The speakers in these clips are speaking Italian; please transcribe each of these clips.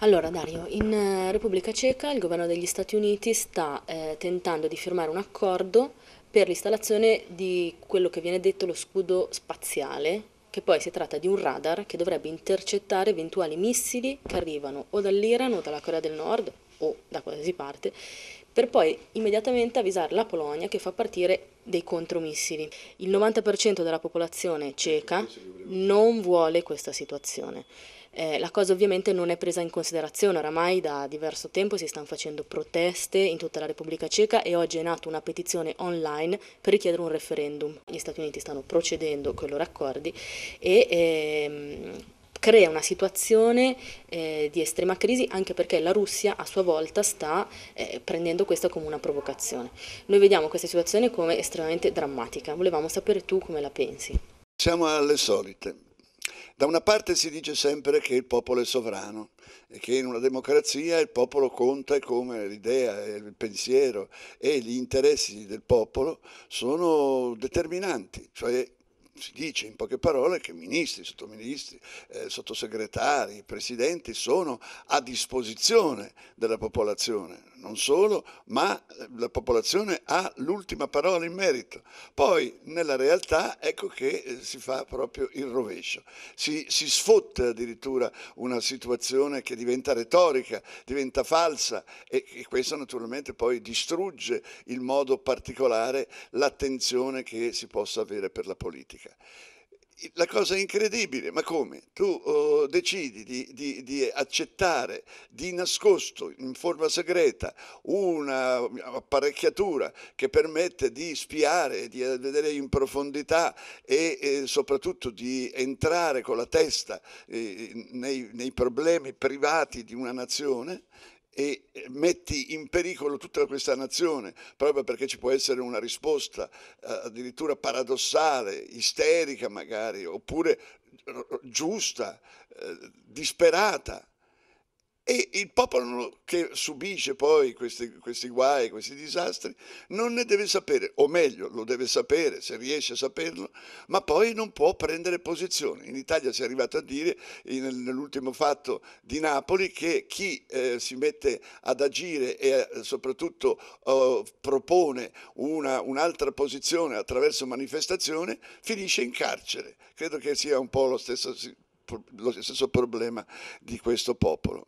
Allora Dario, in eh, Repubblica Ceca il governo degli Stati Uniti sta eh, tentando di firmare un accordo per l'installazione di quello che viene detto lo scudo spaziale, che poi si tratta di un radar che dovrebbe intercettare eventuali missili che arrivano o dall'Iran o dalla Corea del Nord o da qualsiasi parte, per poi immediatamente avvisare la Polonia che fa partire dei contromissili. Il 90% della popolazione ceca non vuole questa situazione. Eh, la cosa ovviamente non è presa in considerazione, oramai da diverso tempo si stanno facendo proteste in tutta la Repubblica Ceca e oggi è nata una petizione online per richiedere un referendum. Gli Stati Uniti stanno procedendo con i loro accordi e ehm, crea una situazione eh, di estrema crisi anche perché la Russia a sua volta sta eh, prendendo questa come una provocazione. Noi vediamo questa situazione come estremamente drammatica, volevamo sapere tu come la pensi. Siamo alle solite. Da una parte si dice sempre che il popolo è sovrano e che in una democrazia il popolo conta come l'idea, il pensiero e gli interessi del popolo sono determinanti, cioè si dice in poche parole che ministri, sottoministri, eh, sottosegretari, presidenti sono a disposizione della popolazione, non solo, ma la popolazione ha l'ultima parola in merito. Poi nella realtà ecco che eh, si fa proprio il rovescio, si, si sfotta addirittura una situazione che diventa retorica, diventa falsa e, e questo naturalmente poi distrugge in modo particolare l'attenzione che si possa avere per la politica la cosa incredibile, ma come? Tu oh, decidi di, di, di, accettare di nascosto, in forma segreta, un'apparecchiatura che permette di spiare, di vedere in profondità e, e soprattutto di entrare con la testa eh, nei, nei problemi privati di una nazione e metti in pericolo tutta questa nazione, proprio perché ci può essere una risposta eh, addirittura paradossale, isterica magari, oppure giusta, eh, disperata. E il popolo che subisce poi questi, questi, guai, questi disastri, non ne deve sapere, o meglio, lo deve sapere se riesce a saperlo, ma poi non può prendere posizione. In Italia si è arrivato a dire, nell'ultimo fatto di Napoli, che chi eh, si mette ad agire e eh, soprattutto eh, propone una, un'altra posizione attraverso manifestazione finisce in carcere. Credo che sia un po' lo stesso, lo stesso problema di questo popolo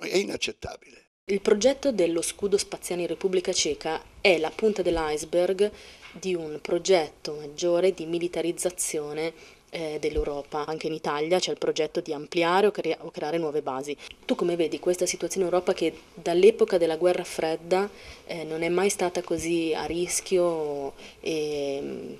è inaccettabile. Il progetto dello scudo spaziale in Repubblica Ceca è la punta dell'iceberg di un progetto maggiore di militarizzazione eh, dell'Europa. Anche in Italia c'è il progetto di ampliare o, crea- o, creare nuove basi. Tu come vedi questa situazione in Europa che dall'epoca della guerra fredda eh, non è mai stata così a rischio e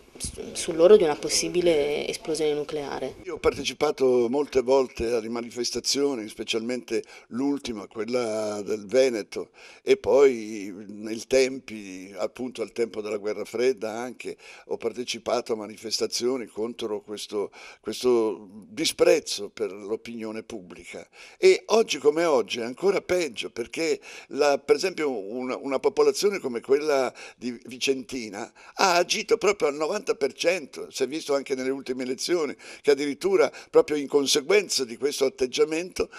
loro di una possibile esplosione nucleare. Io ho partecipato molte volte a manifestazioni, specialmente l'ultima, quella del Veneto, e poi nel tempi, appunto al tempo della guerra fredda anche, ho partecipato a manifestazioni contro questo, questo disprezzo per l'opinione pubblica. E oggi come oggi è ancora peggio, perché la, per esempio una, una popolazione come quella di Vicentina ha agito proprio al 90% 50%, si è visto anche nelle ultime elezioni, che addirittura proprio in conseguenza di questo atteggiamento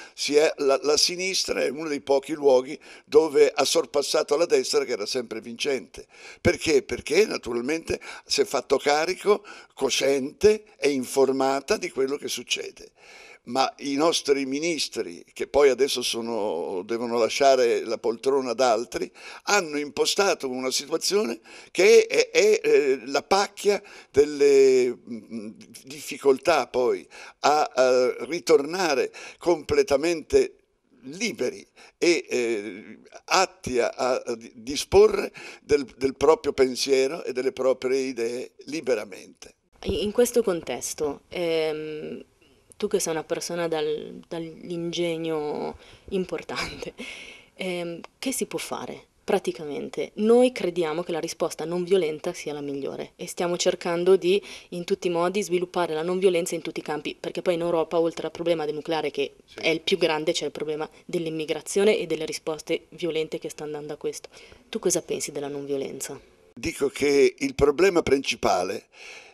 la, la sinistra è uno dei pochi luoghi dove ha sorpassato la destra che era sempre vincente. Perché? Perché naturalmente si è fatto carico cosciente e informata di quello che succede ma i nostri ministri, che poi adesso sono, devono lasciare la poltrona ad altri, hanno impostato una situazione che è, è, è eh, la pacchia delle difficoltà poi a, a ritornare completamente liberi e eh, atti a, a disporre del, del proprio pensiero e delle proprie idee liberamente. In questo contesto, ehm tu che sei una persona dal, dall'ingegno importante, eh, che si può fare? Praticamente noi crediamo che la risposta non violenta sia la migliore e stiamo cercando di in tutti i modi sviluppare la non violenza in tutti i campi, perché poi in Europa oltre al problema del nucleare che sì. è il più grande c'è il problema dell'immigrazione e delle risposte violente che sta andando a questo. Tu cosa pensi della non violenza? Dico che il problema principale,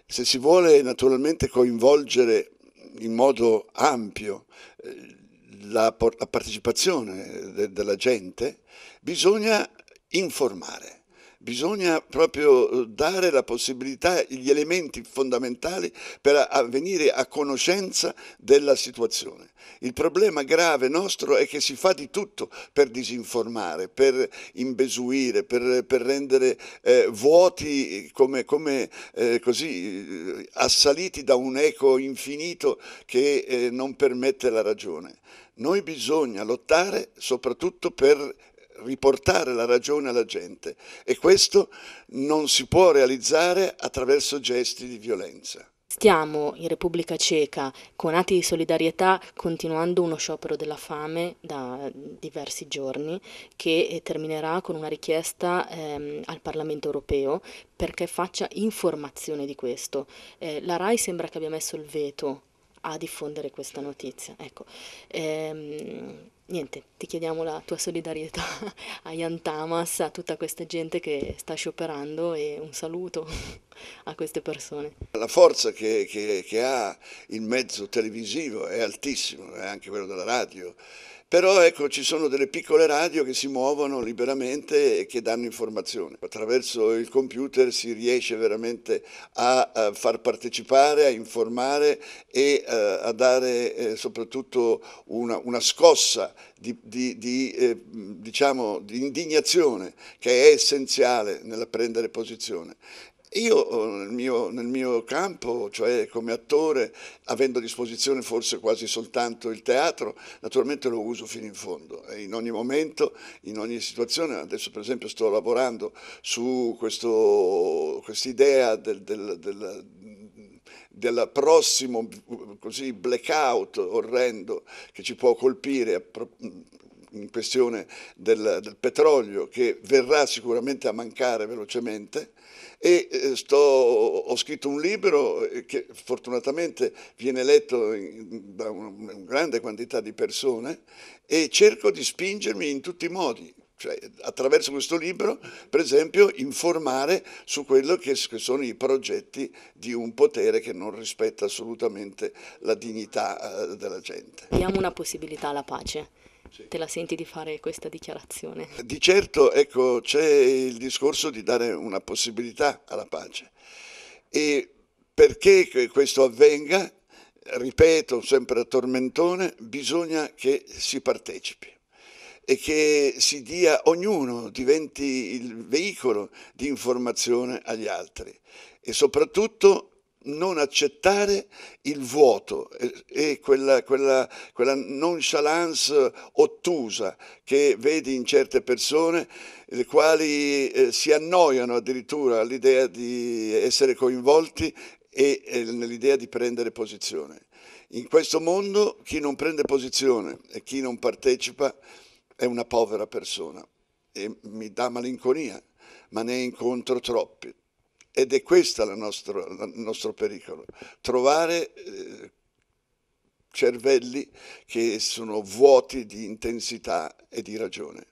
se si vuole naturalmente coinvolgere in modo ampio eh, la, partecipazione eh, della gente, bisogna informare bisogna proprio eh, dare la possibilità, gli elementi fondamentali per venire a conoscenza della situazione. Il problema grave nostro è che si fa di tutto per disinformare, per imbesuire, per, per rendere eh, vuoti come, come eh, così eh, assaliti da un eco infinito che eh, non permette la ragione. Noi bisogna lottare soprattutto per riportare la ragione alla gente e questo non si può realizzare attraverso gesti di violenza. Stiamo in Repubblica Ceca con atti di solidarietà continuando uno sciopero della fame da diversi giorni che eh, terminerà con una richiesta ehm, al Parlamento europeo perché faccia informazione di questo. Eh, la RAI sembra che abbia messo il veto a diffondere questa notizia. Ecco, ehm, niente, ti chiediamo la tua solidarietà a Ian Tamas, a tutta questa gente che sta scioperando e un saluto a queste persone. La forza che, che, che ha il mezzo televisivo è altissima, è anche quello della radio. Però ecco, ci sono delle piccole radio che si muovono liberamente e che danno informazione. Attraverso il computer si riesce veramente a far partecipare, a informare e eh, a dare eh, soprattutto una, una scossa di, di, di, eh, diciamo, di, indignazione che è essenziale nella prendere posizione. Io eh, nel mio, nel mio, campo, cioè come attore, avendo a disposizione forse quasi soltanto il teatro, naturalmente lo uso fino in fondo, in ogni momento, in ogni situazione. Adesso per esempio sto lavorando su questa idea del, del, del del prossimo così, blackout orrendo che ci può colpire in questione del, del, petrolio che verrà sicuramente a mancare velocemente e eh, sto, ho scritto un libro eh, che fortunatamente viene letto in, da una un grande quantità di persone e cerco di spingermi in tutti i modi cioè, attraverso questo libro, per esempio, informare su quello che, sono i progetti di un potere che non rispetta assolutamente la dignità eh, della gente. Diamo una possibilità alla pace te la senti di fare questa dichiarazione? Di certo, ecco, c'è il discorso di dare una possibilità alla pace. E perché questo avvenga, ripeto sempre a tormentone, bisogna che si partecipi e che si dia, ognuno diventi il veicolo di informazione agli altri e soprattutto non accettare il vuoto e, e quella, quella, quella, nonchalance ottusa che vedi in certe persone, le quali eh, si annoiano addirittura all'idea di essere coinvolti e, e nell'idea di prendere posizione. In questo mondo chi non prende posizione e chi non partecipa è una povera persona e mi dà malinconia, ma ne incontro troppi, ed è questo il nostro, il nostro pericolo, trovare eh, cervelli che sono vuoti di intensità e di ragione.